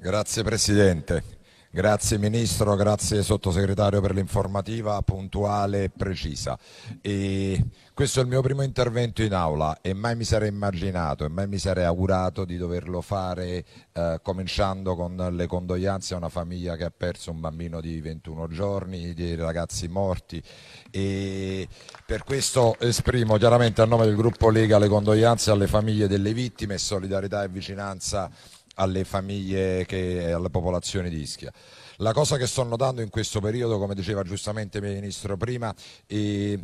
Grazie Presidente, grazie Ministro, grazie Sottosegretario per l'informativa puntuale e precisa. E questo è il mio primo intervento in aula e mai mi sarei immaginato e mai mi sarei augurato di doverlo fare eh, cominciando con le condoglianze a una famiglia che ha perso un bambino di 21 giorni, dei ragazzi morti e per questo esprimo chiaramente a nome del gruppo Lega le condoglianze alle famiglie delle vittime solidarietà e vicinanza alle famiglie, e alle popolazioni di Ischia. La cosa che sto notando in questo periodo, come diceva giustamente il Ministro prima, e, eh,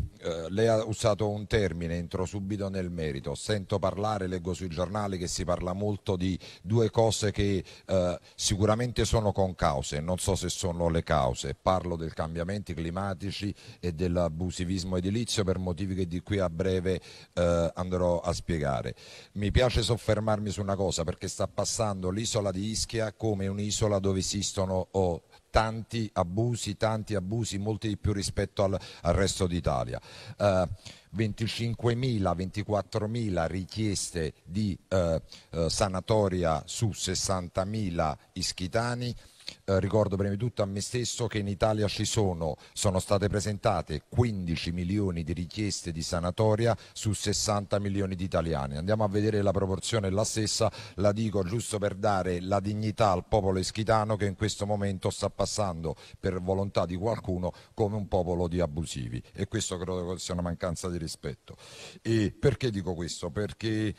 lei ha usato un termine, entro subito nel merito. Sento parlare, leggo sui giornali che si parla molto di due cose che eh, sicuramente sono con cause, non so se sono le cause. Parlo dei cambiamenti climatici e dell'abusivismo edilizio per motivi che di qui a breve eh, andrò a spiegare. Mi piace soffermarmi su una cosa perché sta passando considerando l'isola di Ischia come un'isola dove esistono oh, tanti abusi, tanti abusi, molti di più rispetto al, al resto d'Italia. Uh, 25.000, 24.000 richieste di uh, sanatoria su 60.000 ischitani, eh, ricordo prima di tutto a me stesso che in Italia ci sono, sono state presentate 15 milioni di richieste di sanatoria su 60 milioni di italiani. Andiamo a vedere la proporzione la stessa, la dico giusto per dare la dignità al popolo ischitano che in questo momento sta passando per volontà di qualcuno come un popolo di abusivi e questo credo sia una mancanza di rispetto. E perché dico questo? Perché eh,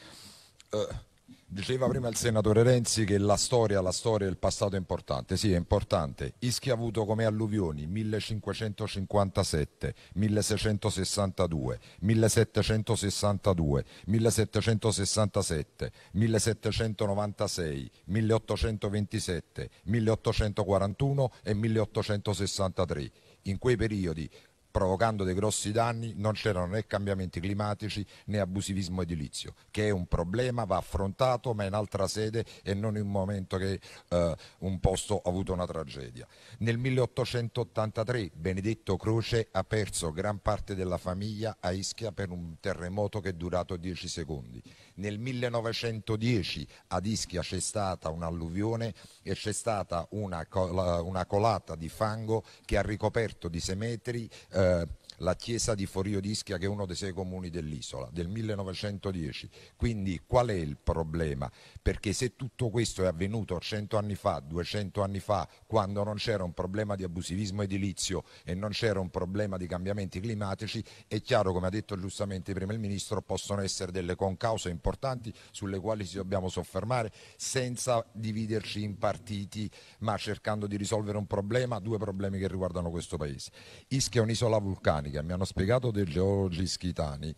Diceva prima il senatore Renzi che la storia, la storia del passato è importante. Sì, è importante. Ischia ha avuto come alluvioni 1557, 1662, 1762, 1767, 1796, 1827, 1841 e 1863. In quei periodi provocando dei grossi danni, non c'erano né cambiamenti climatici né abusivismo edilizio, che è un problema, va affrontato ma in altra sede e non in un momento che eh, un posto ha avuto una tragedia. Nel 1883 Benedetto Croce ha perso gran parte della famiglia a Ischia per un terremoto che è durato 10 secondi. Nel 1910 ad Ischia c'è stata un'alluvione e c'è stata una, col una colata di fango che ha ricoperto di 6 metri eh, uh, la chiesa di Forio d'Ischia che è uno dei sei comuni dell'isola del 1910. Quindi qual è il problema? Perché se tutto questo è avvenuto 100 anni fa, 200 anni fa, quando non c'era un problema di abusivismo edilizio e non c'era un problema di cambiamenti climatici, è chiaro, come ha detto giustamente prima il Ministro, possono essere delle concause importanti sulle quali ci dobbiamo soffermare senza dividerci in partiti, ma cercando di risolvere un problema, due problemi che riguardano questo Paese. Ischia è un'isola vulcanica vulcanica, mi hanno spiegato dei geologi schitani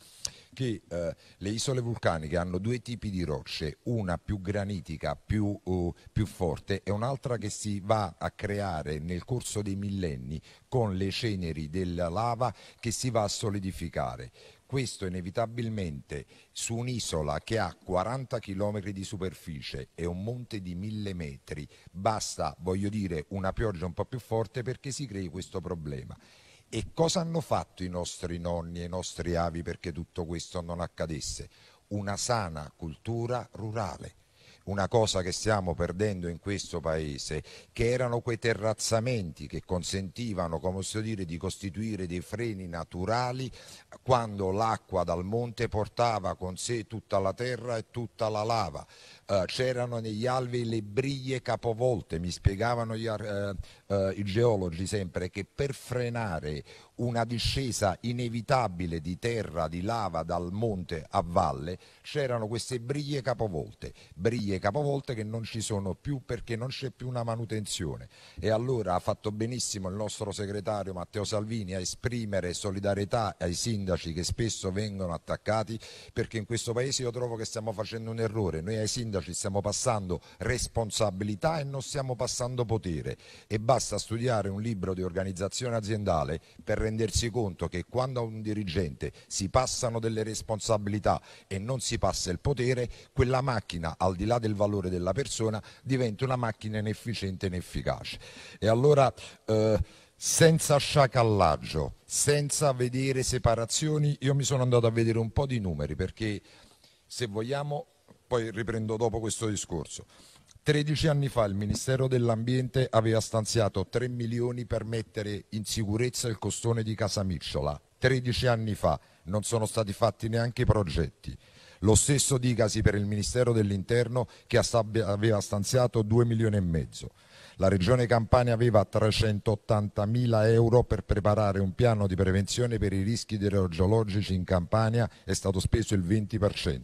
che eh, le isole vulcaniche hanno due tipi di rocce, una più granitica, più, uh, più, forte e un'altra che si va a creare nel corso dei millenni con le ceneri della lava che si va a solidificare. Questo inevitabilmente su un'isola che ha 40 km di superficie e un monte di 1000 metri, basta, voglio dire, una pioggia un po' più forte perché si crei questo problema. E cosa hanno fatto i nostri nonni e i nostri avi perché tutto questo non accadesse? Una sana cultura rurale una cosa che stiamo perdendo in questo paese, che erano quei terrazzamenti che consentivano, come posso dire, di costituire dei freni naturali quando l'acqua dal monte portava con sé tutta la terra e tutta la lava. Eh, c'erano negli alvei le briglie capovolte, mi spiegavano gli, eh, eh, i geologi sempre che per frenare una discesa inevitabile di terra, di lava dal monte a valle, c'erano queste briglie capovolte, briglie capovolte che non ci sono più perché non c'è più una manutenzione e allora ha fatto benissimo il nostro segretario Matteo Salvini a esprimere solidarietà ai sindaci che spesso vengono attaccati perché in questo paese io trovo che stiamo facendo un errore, noi ai sindaci stiamo passando responsabilità e non stiamo passando potere e basta basta studiare un libro di organizzazione aziendale per rendersi conto che quando a un dirigente si passano delle responsabilità e non si passa il potere, quella macchina, al di là del valore della persona, diventa una macchina inefficiente e inefficace. E allora eh, senza sciacallaggio, senza vedere separazioni, io mi sono andato a vedere un po' di numeri perché se vogliamo, poi riprendo dopo questo discorso. 13 anni fa il Ministero dell'Ambiente aveva stanziato 3 milioni per mettere in sicurezza il costone di Casa Micciola. 13 anni fa non sono stati fatti neanche i progetti. Lo stesso dicasi per il Ministero dell'Interno che aveva stanziato 2 milioni e mezzo. La Regione Campania aveva 380 mila euro per preparare un piano di prevenzione per i rischi idrogeologici in Campania, è stato speso il 20%.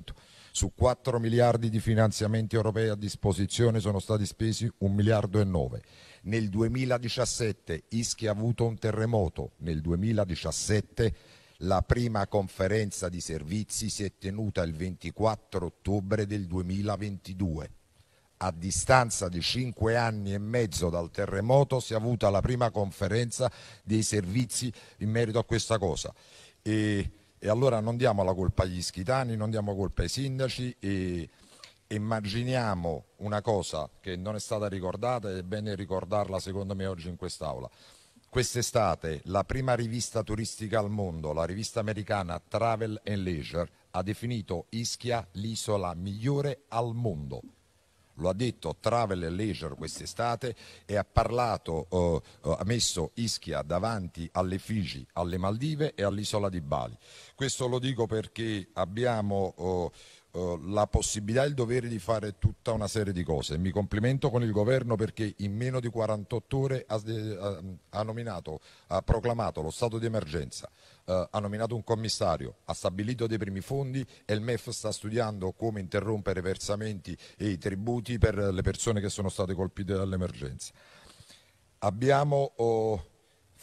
Su 4 miliardi di finanziamenti europei a disposizione sono stati spesi 1 miliardo e 9. Nel 2017 Ischia ha avuto un terremoto, nel 2017 la prima conferenza di servizi si è tenuta il 24 ottobre del 2022. A distanza di 5 anni e mezzo dal terremoto si è avuta la prima conferenza dei servizi in merito a questa cosa. E e allora non diamo la colpa agli ischitani, non diamo colpa ai sindaci e immaginiamo una cosa che non è stata ricordata ed è bene ricordarla secondo me oggi in quest'Aula. Quest'estate la prima rivista turistica al mondo, la rivista americana Travel and Leisure, ha definito Ischia l'isola migliore al mondo lo ha detto Travel Leisure quest'estate e ha parlato, eh, eh ha messo Ischia davanti alle Figi, alle Maldive e all'isola di Bali. Questo lo dico perché abbiamo... Eh, eh, la possibilità e il dovere di fare tutta una serie di cose. Mi complimento con il governo perché in meno di 48 ore ha, eh, ha, nominato, ha proclamato lo stato di emergenza, eh, ha nominato un commissario, ha stabilito dei primi fondi e il MEF sta studiando come interrompere i versamenti e i tributi per le persone che sono state colpite dall'emergenza. Abbiamo oh,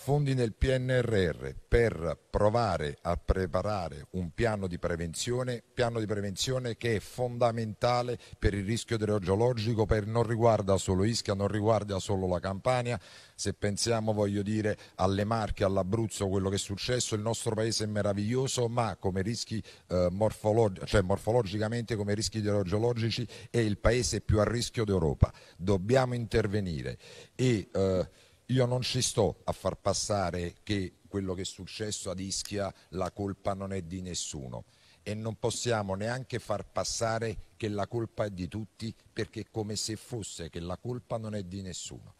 fondi nel PNRR per provare a preparare un piano di prevenzione, piano di prevenzione che è fondamentale per il rischio idrogeologico, per non riguarda solo Ischia, non riguarda solo la Campania, se pensiamo voglio dire alle Marche, all'Abruzzo, quello che è successo, il nostro paese è meraviglioso, ma come rischi eh, morfolog cioè, morfologicamente come rischi idrogeologici è il paese più a rischio d'Europa. Dobbiamo intervenire e eh, io non ci sto a far passare che quello che è successo ad Ischia la colpa non è di nessuno e non possiamo neanche far passare che la colpa è di tutti perché è come se fosse che la colpa non è di nessuno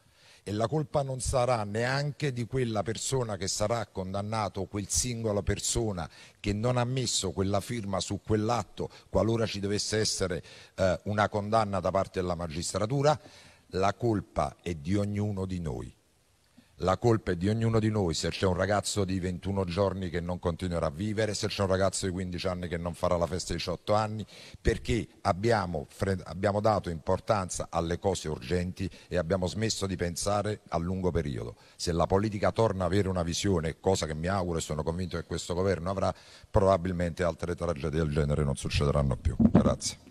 e la colpa non sarà neanche di quella persona che sarà condannato, quel singola persona che non ha messo quella firma su quell'atto qualora ci dovesse essere eh, una condanna da parte della magistratura, la colpa è di ognuno di noi la colpa è di ognuno di noi se c'è un ragazzo di 21 giorni che non continuerà a vivere, se c'è un ragazzo di 15 anni che non farà la festa di 18 anni, perché abbiamo, abbiamo dato importanza alle cose urgenti e abbiamo smesso di pensare a lungo periodo. Se la politica torna ad avere una visione, cosa che mi auguro e sono convinto che questo governo avrà, probabilmente altre tragedie del genere non succederanno più. Grazie.